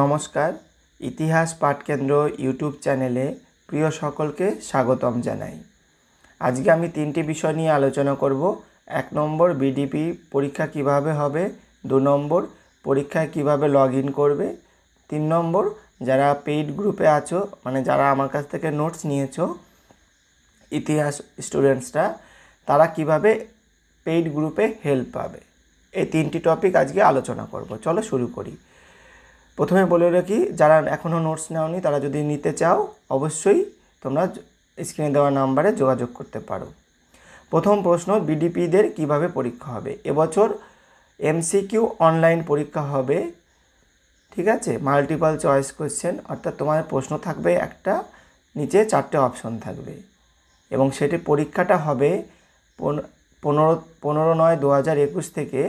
নমস্কার ইতিহাস পাঠকেন্দ্র ইউটিউব চ্যানেলে প্রিয় সকলকে স্বাগতম জানাই আজকে আমি তিনটি বিষয় নিয়ে আলোচনা করব এক নম্বর বিডিপি পরীক্ষা কিভাবে হবে দু নম্বর পরীক্ষায় কিভাবে লগ ইন করবে তিন নম্বর যারা পেইড গ্রুপে আছো মানে যারা আমার কাছ থেকে নোটস নিয়েছ ইতিহাস স্টুডেন্টসরা তারা কিভাবে পেইড গ্রুপে হেল্প পাবে এই তিনটি টপিক আজকে আলোচনা করব চলো শুরু করি প্রথমে বলে রাখি যারা এখনও নোটস নেওনি তারা যদি নিতে চাও অবশ্যই তোমরা স্ক্রিনে দেওয়া নাম্বারে যোগাযোগ করতে পারো প্রথম প্রশ্ন বিডিপিদের কিভাবে পরীক্ষা হবে এবছর এমসিকিউ অনলাইন পরীক্ষা হবে ঠিক আছে মাল্টিপাল চয়েস কোশ্চেন অর্থাৎ তোমার প্রশ্ন থাকবে একটা নিচে চারটে অপশন থাকবে এবং সেটি পরীক্ষাটা হবে পনেরো পনেরো নয় দু হাজার একুশ থেকে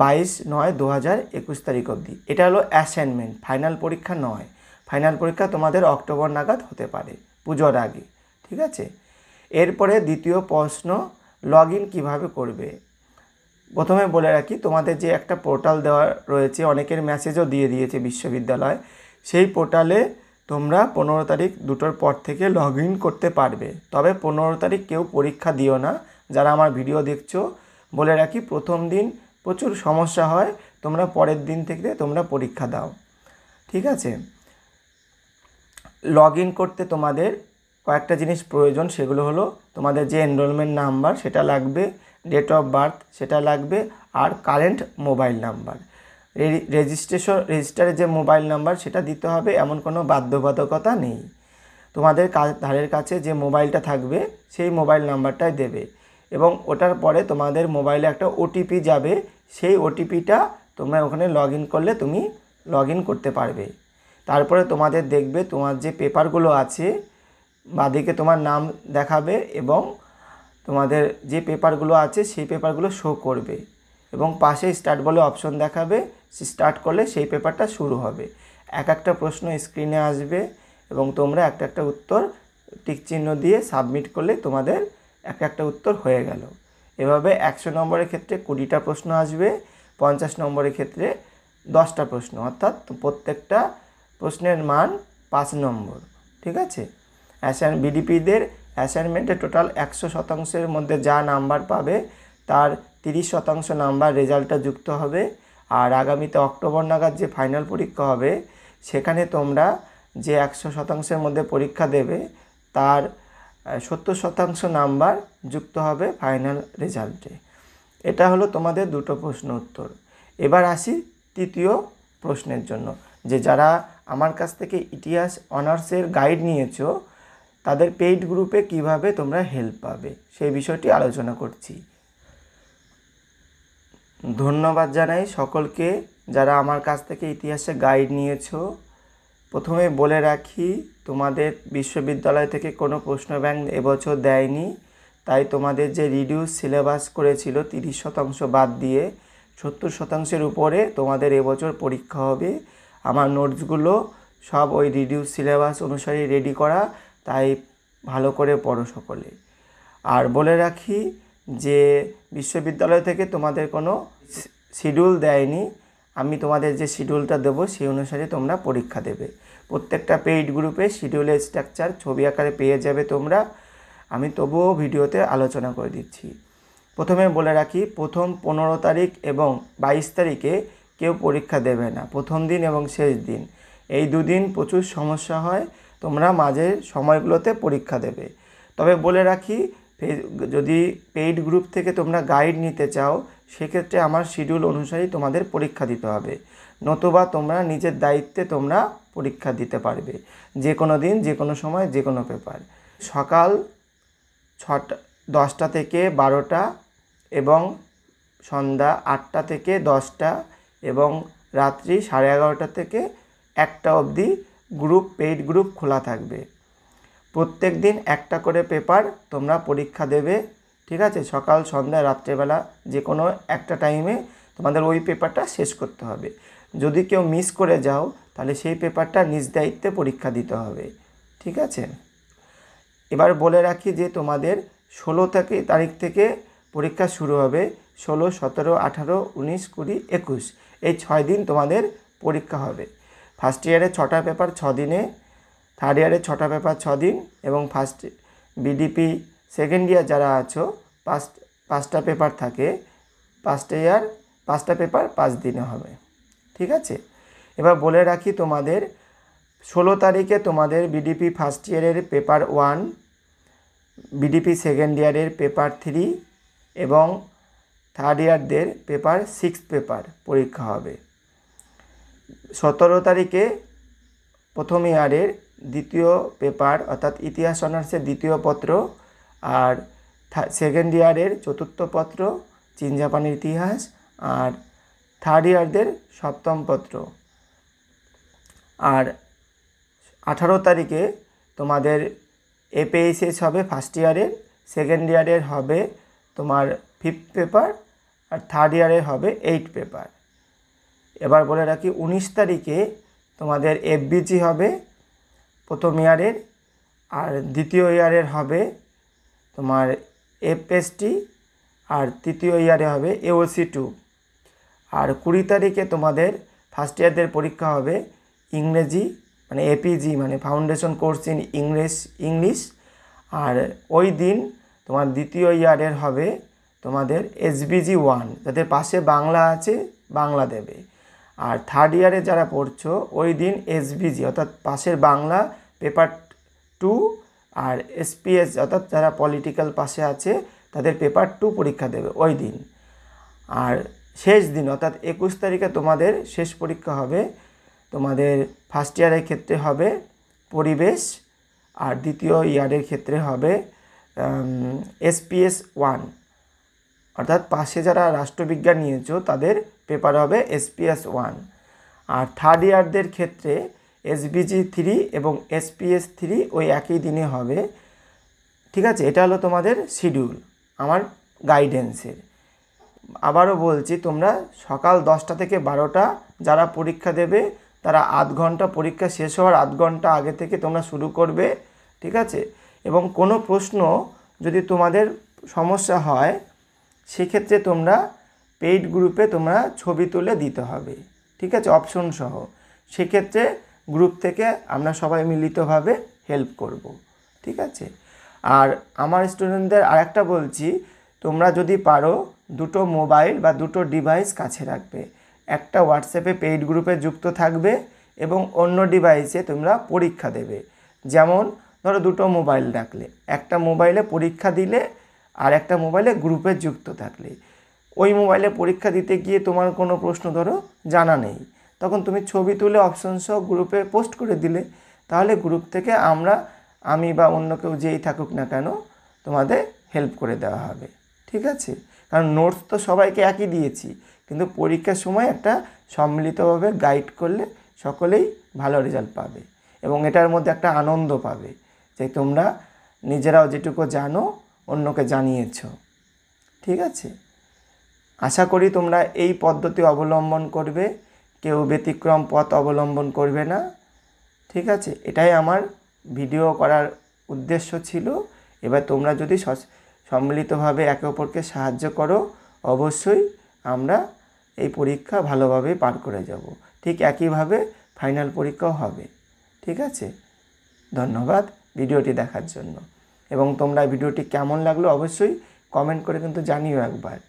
বাইশ নয় দু হাজার একুশ তারিখ অবধি এটা হলো অ্যাসাইনমেন্ট ফাইনাল পরীক্ষা নয় ফাইনাল পরীক্ষা তোমাদের অক্টোবর নাগাদ হতে পারে পুজোর আগে ঠিক আছে এরপরে দ্বিতীয় প্রশ্ন লগ ইন কীভাবে করবে প্রথমে বলে রাখি তোমাদের যে একটা পোর্টাল দেওয়া রয়েছে অনেকের মেসেজও দিয়ে দিয়েছে বিশ্ববিদ্যালয় সেই পোর্টালে তোমরা পনেরো তারিখ দুটোর পর থেকে লগ ইন করতে পারবে তবে পনেরো তারিখ কেউ পরীক্ষা দিও না যারা আমার ভিডিও দেখছো বলে রাখি প্রথম দিন প্রচুর সমস্যা হয় তোমরা পরের দিন থেকে তোমরা পরীক্ষা দাও ঠিক আছে লগ ইন করতে তোমাদের কয়েকটা জিনিস প্রয়োজন সেগুলো হলো তোমাদের যে এনরোলমেন্ট নাম্বার সেটা লাগবে ডেট অফ বার্থ সেটা লাগবে আর কারেন্ট মোবাইল নাম্বার রেজিস্ট্রেশন রেজিস্টারের যে মোবাইল নাম্বার সেটা দিতে হবে এমন কোনো বাধ্যবাধকতা নেই তোমাদের ধারের কাছে যে মোবাইলটা থাকবে সেই মোবাইল নাম্বারটাই দেবে এবং ওটার পরে তোমাদের মোবাইলে একটা ওটিপি যাবে সেই ওটিপিটা তোমরা ওখানে লগ করলে তুমি লগ করতে পারবে তারপরে তোমাদের দেখবে তোমার যে পেপারগুলো আছে বাদিকে তোমার নাম দেখাবে এবং তোমাদের যে পেপারগুলো আছে সেই পেপারগুলো শো করবে এবং পাশে স্টার্ট বলে অপশন দেখাবে স্টার্ট করলে সেই পেপারটা শুরু হবে এক একটা প্রশ্ন স্ক্রিনে আসবে এবং তোমরা একটা একটা উত্তর টিক চিহ্ন দিয়ে সাবমিট করলে তোমাদের এক একটা উত্তর হয়ে গেল এভাবে একশো নম্বরের ক্ষেত্রে কুড়িটা প্রশ্ন আসবে পঞ্চাশ নম্বরের ক্ষেত্রে দশটা প্রশ্ন অর্থাৎ প্রত্যেকটা প্রশ্নের মান পাঁচ নম্বর ঠিক আছে অ্যাসাইন বিডিপিদের অ্যাসাইনমেন্টে টোটাল একশো শতাংশের মধ্যে যা নাম্বার পাবে তার তিরিশ শতাংশ নাম্বার রেজাল্টটা যুক্ত হবে আর আগামীতে অক্টোবর নাগাদ যে ফাইনাল পরীক্ষা হবে সেখানে তোমরা যে একশো শতাংশের মধ্যে পরীক্ষা দেবে তার সত্তর শতাংশ নাম্বার যুক্ত হবে ফাইনাল রেজাল্টে এটা হলো তোমাদের দুটো প্রশ্ন উত্তর এবার আসি তৃতীয় প্রশ্নের জন্য যে যারা আমার কাছ থেকে ইতিহাস অনার্সের গাইড নিয়েছো তাদের পেইড গ্রুপে কিভাবে তোমরা হেল্প পাবে সেই বিষয়টি আলোচনা করছি ধন্যবাদ জানাই সকলকে যারা আমার কাছ থেকে ইতিহাসে গাইড নিয়েছো প্রথমে বলে রাখি তোমাদের বিশ্ববিদ্যালয় থেকে কোনো প্রশ্ন ব্যাংক এবছর দেয়নি তাই তোমাদের যে রিডিউস সিলেবাস করেছিল তিরিশ শতাংশ বাদ দিয়ে সত্তর শতাংশের উপরে তোমাদের এবছর পরীক্ষা হবে আমার নোটসগুলো সব ওই রিডিউস সিলেবাস অনুসারে রেডি করা তাই ভালো করে পড়ো সকলে আর বলে রাখি যে বিশ্ববিদ্যালয় থেকে তোমাদের কোনো শিডিউল দেয়নি আমি তোমাদের যে শিডিউলটা দেবো সেই অনুসারে তোমরা পরীক্ষা দেবে প্রত্যেকটা পেইড গ্রুপে শিডিউলের স্ট্রাকচার ছবি আকারে পেয়ে যাবে তোমরা আমি তবুও ভিডিওতে আলোচনা করে দিচ্ছি প্রথমে বলে রাখি প্রথম পনেরো তারিখ এবং বাইশ তারিখে কেউ পরীক্ষা দেবে না প্রথম দিন এবং শেষ দিন এই দুদিন প্রচুর সমস্যা হয় তোমরা মাঝের সময়গুলোতে পরীক্ষা দেবে তবে বলে রাখি যদি পেইড গ্রুপ থেকে তোমরা গাইড নিতে চাও সেক্ষেত্রে আমার শিডিউল অনুসারে তোমাদের পরীক্ষা দিতে হবে নতুবা তোমরা নিজের দায়িত্বে তোমরা পরীক্ষা দিতে পারবে যে কোনো দিন যে কোনো সময় যে কোনো পেপার সকাল ছটা দশটা থেকে বারোটা এবং সন্ধ্যা আটটা থেকে দশটা এবং রাত্রি সাড়ে এগারোটা থেকে একটা অবধি গ্রুপ পেইড গ্রুপ খোলা থাকবে প্রত্যেক দিন একটা করে পেপার তোমরা পরীক্ষা দেবে ঠিক আছে সকাল সন্ধ্যা রাত্রেবেলা যে কোনো একটা টাইমে তোমাদের ওই পেপারটা শেষ করতে হবে যদি কেউ মিস করে যাও তাহলে সেই পেপারটা নিজ দায়িত্বে পরীক্ষা দিতে হবে ঠিক আছে এবার বলে রাখি যে তোমাদের ষোলো থেকে তারিখ থেকে পরীক্ষা শুরু হবে ষোলো সতেরো আঠারো উনিশ কুড়ি একুশ এই ছয় দিন তোমাদের পরীক্ষা হবে ফার্স্ট ইয়ারে ছটা পেপার ছদিনে থার্ড ইয়ারে ছটা পেপার ছ দিন এবং ফার্স্ট বিডিপি সেকেন্ড ইয়ার যারা আছো পাঁচ পাঁচটা পেপার থাকে পাঁচটা ইয়ার পাঁচটা পেপার পাঁচ দিনে হবে ঠিক আছে এবার বলে রাখি তোমাদের ষোলো তারিখে তোমাদের বিডিপি ফার্স্ট ইয়ারের পেপার ওয়ান বিডিপি সেকেন্ড ইয়ারের পেপার থ্রি এবং থার্ড ইয়ারদের পেপার সিক্স পেপার পরীক্ষা হবে সতেরো তারিখে প্রথম ইয়ারের দ্বিতীয় পেপার অর্থাৎ ইতিহাস অনার্সের দ্বিতীয় পত্র আর সেকেন্ড ইয়ারের চতুর্থ পত্র চীন জাপানের ইতিহাস আর থার্ড ইয়ারদের সপ্তম পত্র আর আঠারো তারিখে তোমাদের এপিএসএস হবে ফার্স্ট ইয়ারের সেকেন্ড ইয়ারের হবে তোমার ফিফথ পেপার আর থার্ড ইয়ারের হবে এইট পেপার এবার বলে রাখি উনিশ তারিখে তোমাদের এফবিজি হবে প্রথম ইয়ারের আর দ্বিতীয় ইয়ারের হবে তোমার এফএসটি আর তৃতীয় ইয়ারে হবে এওসি টু আর কুড়ি তারিখে তোমাদের ফার্স্ট ইয়ারদের পরীক্ষা হবে ইংরেজি মানে এপিজি মানে foundation course in English English আর ওই দিন তোমার দ্বিতীয় ইয়ারের হবে তোমাদের এসবিজি ওয়ান যাদের পাশে বাংলা আছে বাংলা দেবে আর থার্ড ইয়ারে যারা পড়ছো ওই দিন এসবিজি অর্থাৎ পাশের বাংলা পেপার টু আর এসপিএস অর্থাৎ যারা পলিটিক্যাল পাশে আছে তাদের পেপার টু পরীক্ষা দেবে ওই দিন আর শেষ দিন অর্থাৎ একুশ তারিখে তোমাদের শেষ পরীক্ষা হবে তোমাদের ফার্স্ট ইয়ারের ক্ষেত্রে হবে পরিবেশ আর দ্বিতীয় ইয়ারের ক্ষেত্রে হবে এসপিএস ওয়ান অর্থাৎ পাশে যারা রাষ্ট্রবিজ্ঞান নিয়েছ তাদের পেপার হবে এসপিএস ওয়ান আর থার্ড ইয়ারদের ক্ষেত্রে এসবিজি থ্রি এবং এসপিএস থ্রি ওই একই দিনে হবে ঠিক আছে এটা হলো তোমাদের শিডিউল আমার গাইডেন্সের আবারও বলছি তোমরা সকাল দশটা থেকে বারোটা যারা পরীক্ষা দেবে তারা আধ ঘন্টা পরীক্ষা শেষ হওয়ার আধ ঘন্টা আগে থেকে তোমরা শুরু করবে ঠিক আছে এবং কোনো প্রশ্ন যদি তোমাদের সমস্যা হয় সেক্ষেত্রে তোমরা পেইড গ্রুপে তোমরা ছবি তুলে দিতে হবে ঠিক আছে অপশন সহ সেক্ষেত্রে গ্রুপ থেকে আমরা সবাই মিলিতভাবে হেল্প করব ঠিক আছে আর আমার স্টুডেন্টদের আরেকটা বলছি তোমরা যদি পারো দুটো মোবাইল বা দুটো ডিভাইস কাছে রাখবে একটা হোয়াটসঅ্যাপে পেইড গ্রুপে যুক্ত থাকবে এবং অন্য ডিভাইসে তোমরা পরীক্ষা দেবে যেমন ধরো দুটো মোবাইল রাখলে একটা মোবাইলে পরীক্ষা দিলে আর একটা মোবাইলে গ্রুপে যুক্ত থাকলে ওই মোবাইলে পরীক্ষা দিতে গিয়ে তোমার কোনো প্রশ্ন ধরো জানা নেই তখন তুমি ছবি তুলে অপশন সহ গ্রুপে পোস্ট করে দিলে তাহলে গ্রুপ থেকে আমরা আমি বা অন্য কেউ যেই থাকুক না কেন তোমাদের হেল্প করে দেওয়া হবে ঠিক আছে কারণ নোটস তো সবাইকে একই দিয়েছি কিন্তু পরীক্ষার সময় একটা সম্মিলিতভাবে গাইড করলে সকলেই ভালো রেজাল্ট পাবে এবং এটার মধ্যে একটা আনন্দ পাবে যে তোমরা নিজেরাও যেটুকু জানো অন্যকে জানিয়েছ ঠিক আছে আশা করি তোমরা এই পদ্ধতি অবলম্বন করবে কেউ ব্যতিক্রম পথ অবলম্বন করবে না ঠিক আছে এটাই আমার ভিডিও করার উদ্দেশ্য ছিল এবার তোমরা যদি সম্মিলিতভাবে একে অপরকে সাহায্য করো অবশ্যই আমরা এই পরীক্ষা ভালোভাবে পার করে যাব ঠিক একইভাবে ফাইনাল পরীক্ষাও হবে ঠিক আছে ধন্যবাদ ভিডিওটি দেখার জন্য এবং তোমরা ভিডিওটি কেমন লাগলো অবশ্যই কমেন্ট করে কিন্তু জানিও একবার